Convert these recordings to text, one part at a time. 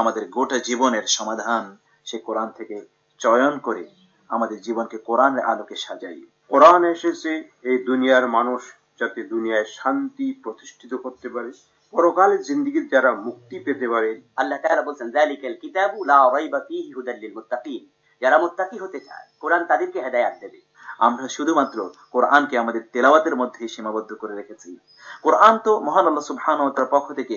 আমাদের গোটা জীবনের সমাধান সে কোরআন থেকে চয়ন করে আমাদের জীবনকে কোরআনের আলোকে সাজাই কোরআন এসেছে এই দুনিয়ার মানুষ যাতে দুনিয়ায় শান্তি প্রতিষ্ঠিত করতে পারে পরকালের জিন্দগির যারা মুক্তি পেতে পারে আল্লাহ তাআলা বলেন যালিকাল কিতাবু লা রাইবা ফীহি হুদাল মুত্তাকিন যারা মুত্তাকি হতে চায় কোরআন তাদেরকে হেদায়াত দেবে আমরা শুধুমাত্র কোরআনকে আমাদের তেলাওয়াতের মধ্যে সীমাবদ্ধ করে রেখেছি কোরআন তো মহান আল্লাহ সুবহানাহু ওয়া পক্ষ থেকে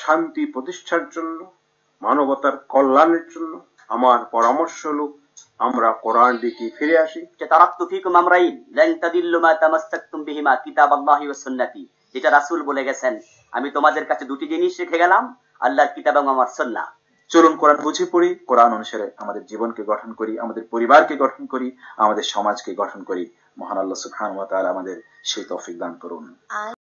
শান্তি প্রতিষ্ঠার জন্য মানবতার কল্যাণের জন্য আমার পরামর্শ হলো আমরা কোরআন দিকে ফিরে আসি তারাক্তু ফিকুম আমরাইন লান তাদিল্লু মা তামাস্তাক তামাসসাকতুম বিহিমা কিতাব কিতাবাল্লাহি ও সন্ন্যাতি যেটা রাসুল বলে গেছেন আমি তোমাদের কাছে দুটি জিনিস রেখে গেলাম আল্লাহর কিতাব এবং আমার সন্না চলুন কোরআন বুঝে পড়ি কোরআন অনুসারে আমাদের জীবনকে গঠন করি আমাদের পরিবারকে গঠন করি আমাদের সমাজকে গঠন করি মহান আল্লাহ সুখান আমাদের সেই তফিক দান করুন